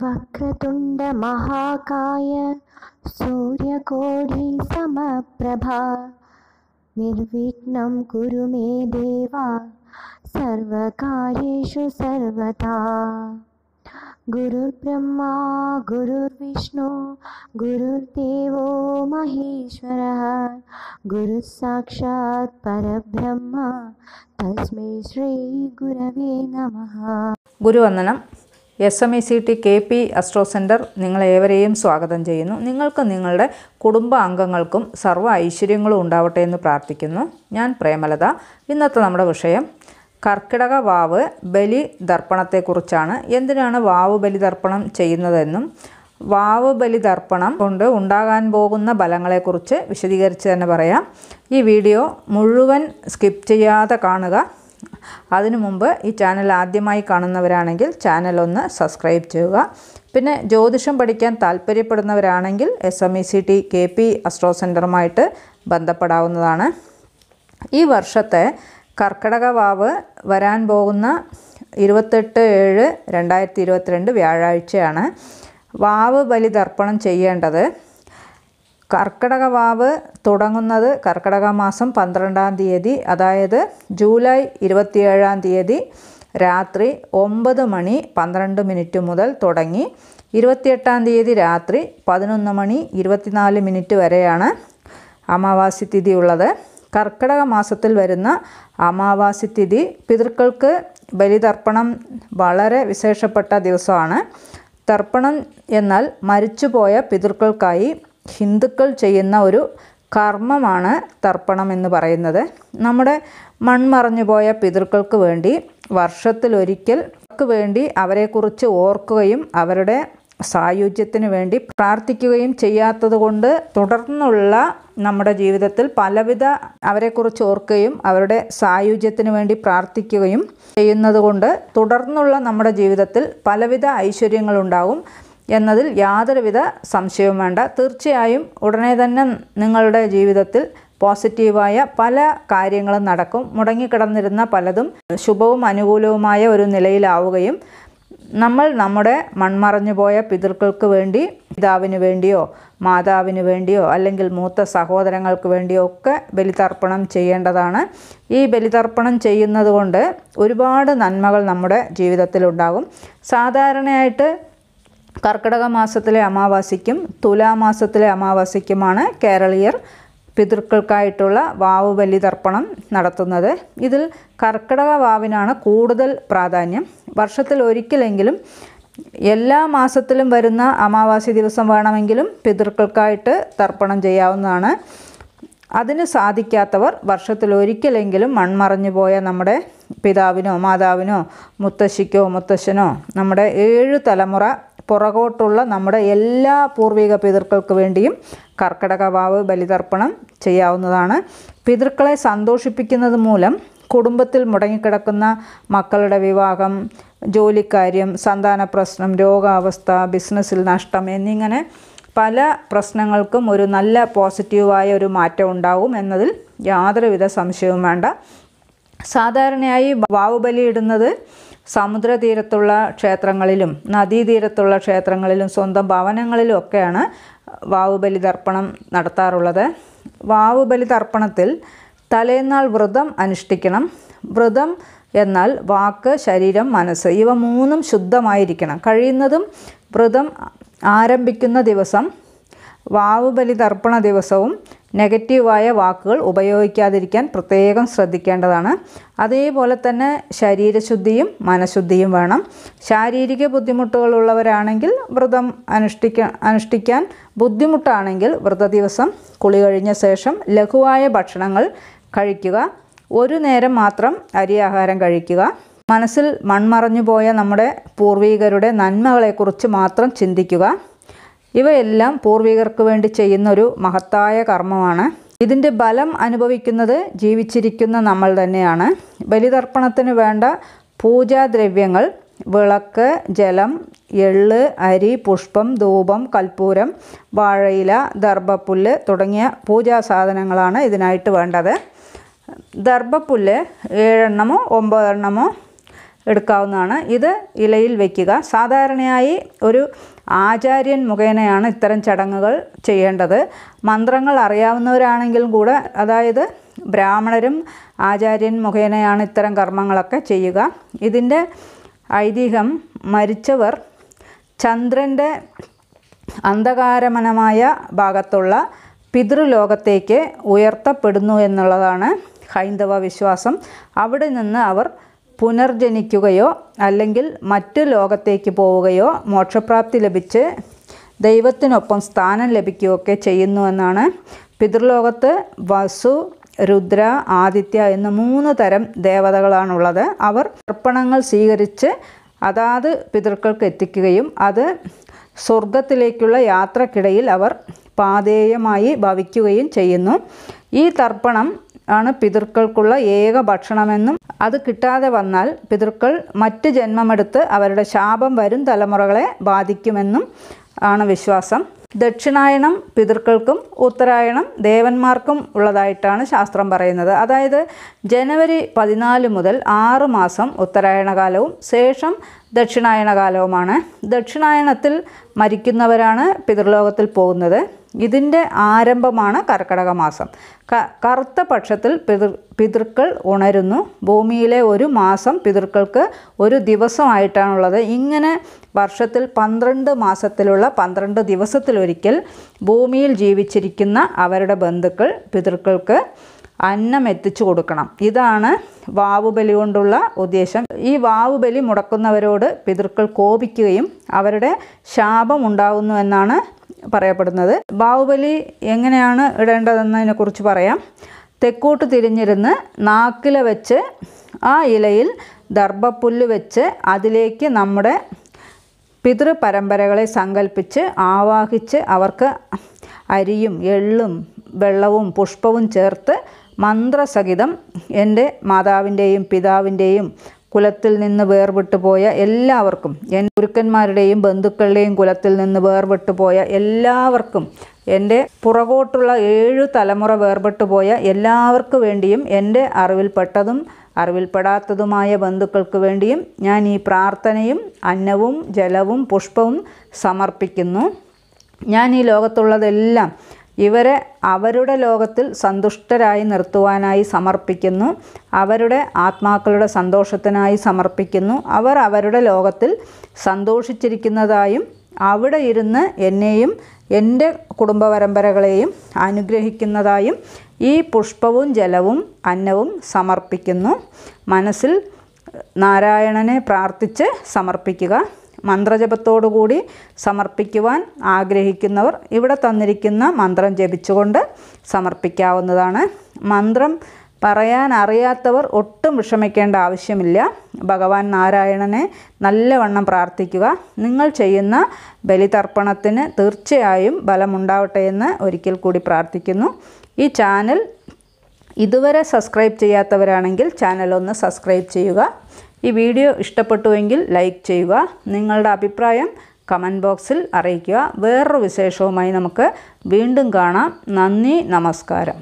വക്രതുണ്ട മഹാകായ സൂര്യകോടി സമപ്രഭ നിർവിഘ്നം കുരു മേ ദേവ സർവകാര്യേഷു സർവതാ गुरुर्ब्रह्मा गुरुर्विष्णु गुरुर्देवो महेश्वरः गुरुः साक्षात् परब्रह्म तस्मै श्रीगुरवे नमः गुरुवन्दनम् S M E C T K P astro centre നിങ്ങളേവരെയും സ്വാഗതം ചെയ്യുന്നു നിങ്ങൾക്ക് നിങ്ങളുടെ കുടുംബ അംഗങ്ങൾക്കും സർവ്വ ഐശ്വര്യങ്ങളും ഉണ്ടാവട്ടെ എന്ന് പ്രാർത്ഥിക്കുന്നു ഞാൻ പ്രേമലത ഇന്നത്തെ നമ്മുടെ വിഷയം കർക്കിടക വാവ് ബലി ദർപ്പണത്തെക്കുറിച്ചാണ് എന്തിനാണ് വാവ് ബലി ദർപ്പണം ചെയ്യുന്നതെന്നും വാവ് ബലി ദർപ്പണം കൊണ്ട് ഉണ്ടാകാൻ പോകുന്ന ഫലങ്ങളെക്കുറിച്ച് വിശദീകരിച്ച് തന്നെ പറയാം ഈ വീഡിയോ മുഴുവൻ സ്കിപ്പ് ചെയ്യാതെ കാണുക അതിനു മുമ്പ് ഈ ചാനൽ ആദ്യമായി കാണുന്നവരാണെങ്കിൽ ചാനൽ ഒന്ന് സബ്സ്ക്രൈബ് ചെയ്യുക പിന്നെ ജ്യോതിഷം പഠിക്കാൻ താല്പര്യപ്പെടുന്നവരാണെങ്കിൽ S M E C T K P astro സെൻറ്ററുമായിട്ട് ബന്ധപ്പെടാവുന്നതാണ് ഈ വർഷത്തെ കർക്കടക വാവ് വരാൻ പോകുന്ന ഇരുപത്തെട്ട് ഏഴ് രണ്ടായിരത്തി ഇരുപത്തിരണ്ട് വ്യാഴാഴ്ചയാണ് വാവ് ബലി തർപ്പണം ചെയ്യേണ്ടത് കർക്കിടക വാവ് തുടങ്ങുന്നത് കർക്കിടക മാസം പന്ത്രണ്ടാം തീയതി അതായത് ജൂലൈ ഇരുപത്തിയേഴാം തീയതി രാത്രി ഒമ്പത് മണി പന്ത്രണ്ട് മിനിറ്റ് മുതൽ തുടങ്ങി ഇരുപത്തിയെട്ടാം തീയതി രാത്രി പതിനൊന്ന് മണി ഇരുപത്തിനാല് മിനിറ്റ് വരെയാണ് അമാവാസി തിഥി ഉള്ളത് കർക്കിടക മാസത്തിൽ വരുന്ന അമാവാസി തിഥി പിതൃക്കൾക്ക് ബലിതർപ്പണം വളരെ വിശേഷപ്പെട്ട ദിവസമാണ് തർപ്പണം എന്നാൽ മരിച്ചുപോയ പിതൃക്കൾക്കായി ഹിന്ദുക്കൾ ചെയ്യുന്ന ഒരു കർമ്മമാണ് തർപ്പണം എന്ന് പറയുന്നത് നമ്മുടെ മൺമറഞ്ഞു പോയ പിതൃക്കൾക്ക് വേണ്ടി വർഷത്തിലൊരിക്കൽ വേണ്ടി അവരെക്കുറിച്ച് ഓർക്കുകയും അവരുടെ സായുജ്യത്തിന് വേണ്ടി പ്രാർത്ഥിക്കുകയും ചെയ്യാത്തതുകൊണ്ട് തുടർന്നുള്ള നമ്മുടെ ജീവിതത്തിൽ പലവിധ അവരെക്കുറിച്ച് ഓർക്കുകയും അവരുടെ സായുജ്യത്തിന് വേണ്ടി പ്രാർത്ഥിക്കുകയും ചെയ്യുന്നതുകൊണ്ട് തുടർന്നുള്ള നമ്മുടെ ജീവിതത്തിൽ പലവിധ ഐശ്വര്യങ്ങളുണ്ടാകും എന്നതിൽ യാതൊരുവിധ സംശയവും വേണ്ട തീർച്ചയായും ഉടനെ തന്നെ നിങ്ങളുടെ ജീവിതത്തിൽ പോസിറ്റീവായ പല കാര്യങ്ങളും നടക്കും മുടങ്ങിക്കിടന്നിരുന്ന പലതും ശുഭവും അനുകൂലവുമായ ഒരു നിലയിലാവുകയും നമ്മൾ നമ്മുടെ മൺമറഞ്ഞു പോയ പിതൃക്കൾക്ക് വേണ്ടി പിതാവിന് വേണ്ടിയോ മാതാവിന് വേണ്ടിയോ അല്ലെങ്കിൽ മൂത്ത സഹോദരങ്ങൾക്ക് വേണ്ടിയോ ഒക്കെ ബലിതർപ്പണം ചെയ്യേണ്ടതാണ് ഈ ബലിതർപ്പണം ചെയ്യുന്നത് കൊണ്ട് ഒരുപാട് നന്മകൾ നമ്മുടെ ജീവിതത്തിലുണ്ടാകും സാധാരണയായിട്ട് കർക്കിടക മാസത്തിലെ അമാവാസിക്കും തുലാമാസത്തിലെ അമാവാസിക്കുമാണ് കേരളീയർ പിതൃക്കൾക്കായിട്ടുള്ള വാവ് ബലി തർപ്പണം നടത്തുന്നത് ഇതിൽ കർക്കിടക വാവിനാണ് കൂടുതൽ പ്രാധാന്യം വർഷത്തിൽ ഒരിക്കലെങ്കിലും എല്ലാ മാസത്തിലും വരുന്ന അമാവാസി ദിവസം വേണമെങ്കിലും പിതൃക്കൾക്കായിട്ട് തർപ്പണം ചെയ്യാവുന്നതാണ് അതിന് സാധിക്കാത്തവർ വർഷത്തിൽ ഒരിക്കലെങ്കിലും മൺമറഞ്ഞു പോയ നമ്മുടെ പിതാവിനോ മാതാവിനോ മുത്തശ്ശിക്കോ മുത്തശ്ശനോ നമ്മുടെ ഏഴ് തലമുറ പുറകോട്ടുള്ള നമ്മുടെ എല്ലാ പൂർവിക പിതൃക്കൾക്ക് വേണ്ടിയും വാവ് ബലിതർപ്പണം ചെയ്യാവുന്നതാണ് പിതൃക്കളെ സന്തോഷിപ്പിക്കുന്നത് മൂലം കുടുംബത്തിൽ മുടങ്ങിക്കിടക്കുന്ന മക്കളുടെ വിവാഹം ജോലിക്കാര്യം സന്താന പ്രശ്നം രോഗാവസ്ഥ ബിസിനസ്സിൽ നഷ്ടം എന്നിങ്ങനെ പല പ്രശ്നങ്ങൾക്കും ഒരു നല്ല പോസിറ്റീവായ ഒരു മാറ്റം ഉണ്ടാവും എന്നതിൽ യാതൊരുവിധ സംശയവും വേണ്ട സാധാരണയായി വാവുബലി ഇടുന്നത് സമുദ്രതീരത്തുള്ള ക്ഷേത്രങ്ങളിലും നദീതീരത്തുള്ള ക്ഷേത്രങ്ങളിലും സ്വന്തം ഭവനങ്ങളിലും ഒക്കെയാണ് വാവുബലി തർപ്പണം നടത്താറുള്ളത് വാവുബലി തർപ്പണത്തിൽ തലേന്നാൾ വ്രതം അനുഷ്ഠിക്കണം വ്രതം എന്നാൽ വാക്ക് ശരീരം മനസ്സ് ഇവ മൂന്നും ശുദ്ധമായിരിക്കണം കഴിയുന്നതും വ്രതം ആരംഭിക്കുന്ന ദിവസം വാവുബലി തർപ്പണ ദിവസവും നെഗറ്റീവായ വാക്കുകൾ ഉപയോഗിക്കാതിരിക്കാൻ പ്രത്യേകം ശ്രദ്ധിക്കേണ്ടതാണ് അതേപോലെ തന്നെ ശരീരശുദ്ധിയും മനഃശുദ്ധിയും വേണം ശാരീരിക ബുദ്ധിമുട്ടുകളുള്ളവരാണെങ്കിൽ വ്രതം അനുഷ്ഠിക്ക അനുഷ്ഠിക്കാൻ ബുദ്ധിമുട്ടാണെങ്കിൽ വ്രത ദിവസം കുളി കഴിഞ്ഞ ശേഷം ലഘുവായ ഭക്ഷണങ്ങൾ കഴിക്കുക ഒരു നേരം മാത്രം ആഹാരം കഴിക്കുക മനസ്സിൽ മൺമറഞ്ഞു പോയ നമ്മുടെ പൂർവികരുടെ നന്മകളെക്കുറിച്ച് മാത്രം ചിന്തിക്കുക ഇവയെല്ലാം പൂർവികർക്ക് വേണ്ടി ചെയ്യുന്ന ഒരു മഹത്തായ കർമ്മമാണ് ഇതിൻ്റെ ബലം അനുഭവിക്കുന്നത് ജീവിച്ചിരിക്കുന്ന നമ്മൾ തന്നെയാണ് ബലിതർപ്പണത്തിന് വേണ്ട പൂജാദ്രവ്യങ്ങൾ വിളക്ക് ജലം എള്ള് അരി പുഷ്പം ധൂപം കൽപ്പൂരം വാഴയില ദർഭപ്പുല്ല് തുടങ്ങിയ പൂജാ സാധനങ്ങളാണ് ഇതിനായിട്ട് വേണ്ടത് ദർഭപ്പുല്ല് ഏഴെണ്ണമോ ഒമ്പതെണ്ണമോ എടുക്കാവുന്നതാണ് ഇത് ഇലയിൽ വയ്ക്കുക സാധാരണയായി ഒരു ആചാര്യൻ മുഖേനയാണ് ഇത്തരം ചടങ്ങുകൾ ചെയ്യേണ്ടത് മന്ത്രങ്ങൾ അറിയാവുന്നവരാണെങ്കിലും കൂടെ അതായത് ബ്രാഹ്മണരും ആചാര്യൻ മുഖേനയാണ് ഇത്തരം കർമ്മങ്ങളൊക്കെ ചെയ്യുക ഇതിൻ്റെ ഐതിഹ്യം മരിച്ചവർ ചന്ദ്രൻ്റെ അന്ധകാരമനമായ ഭാഗത്തുള്ള പിതൃലോകത്തേക്ക് ഉയർത്തപ്പെടുന്നു എന്നുള്ളതാണ് ഹൈന്ദവ വിശ്വാസം അവിടെ നിന്ന് അവർ പുനർജനിക്കുകയോ അല്ലെങ്കിൽ മറ്റ് ലോകത്തേക്ക് പോവുകയോ മോക്ഷപ്രാപ്തി ലഭിച്ച് ദൈവത്തിനൊപ്പം സ്ഥാനം ലഭിക്കുകയൊക്കെ ചെയ്യുന്നു എന്നാണ് പിതൃലോകത്ത് വസു രുദ്ര ആദിത്യ എന്ന മൂന്ന് തരം ദേവതകളാണുള്ളത് അവർ തർപ്പണങ്ങൾ സ്വീകരിച്ച് അതാത് പിതൃക്കൾക്ക് എത്തിക്കുകയും അത് സ്വർഗത്തിലേക്കുള്ള യാത്രക്കിടയിൽ അവർ പാതേയമായി ഭവിക്കുകയും ചെയ്യുന്നു ഈ തർപ്പണം ആണ് പിതൃക്കൾക്കുള്ള ഏക ഭക്ഷണമെന്നും അത് കിട്ടാതെ വന്നാൽ പിതൃക്കൾ മറ്റ് ജന്മമെടുത്ത് അവരുടെ ശാപം വരും തലമുറകളെ ബാധിക്കുമെന്നും ആണ് വിശ്വാസം ദക്ഷിണായണം പിതൃക്കൾക്കും ഉത്തരായണം ദേവന്മാർക്കും ഉള്ളതായിട്ടാണ് ശാസ്ത്രം പറയുന്നത് അതായത് ജനുവരി പതിനാല് മുതൽ ആറ് മാസം ഉത്തരായണകാലവും ശേഷം ദക്ഷിണായണകാലവുമാണ് ദക്ഷിണായണത്തിൽ മരിക്കുന്നവരാണ് പിതൃലോകത്തിൽ പോകുന്നത് ഇതിൻ്റെ ആരംഭമാണ് കർക്കിടക മാസം കറുത്ത പക്ഷത്തിൽ പിതൃ പിതൃക്കൾ ഉണരുന്നു ഭൂമിയിലെ ഒരു മാസം പിതൃക്കൾക്ക് ഒരു ദിവസമായിട്ടാണുള്ളത് ഇങ്ങനെ വർഷത്തിൽ പന്ത്രണ്ട് മാസത്തിലുള്ള പന്ത്രണ്ട് ദിവസത്തിലൊരിക്കൽ ഭൂമിയിൽ ജീവിച്ചിരിക്കുന്ന അവരുടെ ബന്ധുക്കൾ പിതൃക്കൾക്ക് അന്നം എത്തിച്ചു കൊടുക്കണം ഇതാണ് വാവുബലി കൊണ്ടുള്ള ഉദ്ദേശം ഈ വാവുബലി മുടക്കുന്നവരോട് പിതൃക്കൾ കോപിക്കുകയും അവരുടെ ശാപം ഉണ്ടാകുന്നു എന്നാണ് പറയപ്പെടുന്നത് ബാഹുബലി എങ്ങനെയാണ് കുറിച്ച് പറയാം തെക്കോട്ട് തിരിഞ്ഞിരുന്ന് നാക്കില വെച്ച് ആ ഇലയിൽ ദർഭപ്പുല്ല് വെച്ച് അതിലേക്ക് നമ്മുടെ പിതൃപരമ്പരകളെ സങ്കല്പിച്ച് ആവാഹിച്ച് അവർക്ക് അരിയും എള്ളും വെള്ളവും പുഷ്പവും ചേർത്ത് മന്ത്രസഹിതം എൻ്റെ മാതാവിൻ്റെയും പിതാവിൻ്റെയും കുലത്തിൽ നിന്ന് വേർപെട്ടു പോയ എല്ലാവർക്കും എൻ്റെ ഗുരുക്കന്മാരുടെയും ബന്ധുക്കളുടെയും കുലത്തിൽ നിന്ന് വേർപെട്ടു പോയ എല്ലാവർക്കും എൻ്റെ പുറകോട്ടുള്ള ഏഴു തലമുറ വേർപെട്ടു പോയ എല്ലാവർക്കു വേണ്ടിയും എൻ്റെ അറിവിൽപ്പെട്ടതും അറിവിൽപ്പെടാത്തതുമായ ബന്ധുക്കൾക്ക് വേണ്ടിയും ഞാൻ ഈ പ്രാർത്ഥനയും അന്നവും ജലവും പുഷ്പവും സമർപ്പിക്കുന്നു ഞാൻ ഈ ലോകത്തുള്ളതെല്ലാം ഇവരെ അവരുടെ ലോകത്തിൽ സന്തുഷ്ടരായി നിർത്തുവാനായി സമർപ്പിക്കുന്നു അവരുടെ ആത്മാക്കളുടെ സന്തോഷത്തിനായി സമർപ്പിക്കുന്നു അവർ അവരുടെ ലോകത്തിൽ സന്തോഷിച്ചിരിക്കുന്നതായും അവിടെ ഇരുന്ന് എന്നെയും എൻ്റെ കുടുംബ പരമ്പരകളെയും അനുഗ്രഹിക്കുന്നതായും ഈ പുഷ്പവും ജലവും അന്നവും സമർപ്പിക്കുന്നു മനസ്സിൽ നാരായണനെ പ്രാർത്ഥിച്ച് സമർപ്പിക്കുക മന്ത്രജപത്തോടുകൂടി സമർപ്പിക്കുവാൻ ആഗ്രഹിക്കുന്നവർ ഇവിടെ തന്നിരിക്കുന്ന മന്ത്രം ജപിച്ചുകൊണ്ട് സമർപ്പിക്കാവുന്നതാണ് മന്ത്രം പറയാൻ അറിയാത്തവർ ഒട്ടും വിഷമിക്കേണ്ട ആവശ്യമില്ല ഭഗവാൻ നാരായണനെ നല്ലവണ്ണം പ്രാർത്ഥിക്കുക നിങ്ങൾ ചെയ്യുന്ന ബലിതർപ്പണത്തിന് തീർച്ചയായും ബലമുണ്ടാവട്ടെ എന്ന് ഒരിക്കൽ കൂടി പ്രാർത്ഥിക്കുന്നു ഈ ചാനൽ ഇതുവരെ സബ്സ്ക്രൈബ് ചെയ്യാത്തവരാണെങ്കിൽ ചാനൽ ഒന്ന് സബ്സ്ക്രൈബ് ചെയ്യുക ഈ വീഡിയോ ഇഷ്ടപ്പെട്ടുവെങ്കിൽ ലൈക്ക് ചെയ്യുക നിങ്ങളുടെ അഭിപ്രായം കമൻറ്റ് ബോക്സിൽ അറിയിക്കുക വേറൊരു വിശേഷവുമായി നമുക്ക് വീണ്ടും കാണാം നന്ദി നമസ്കാരം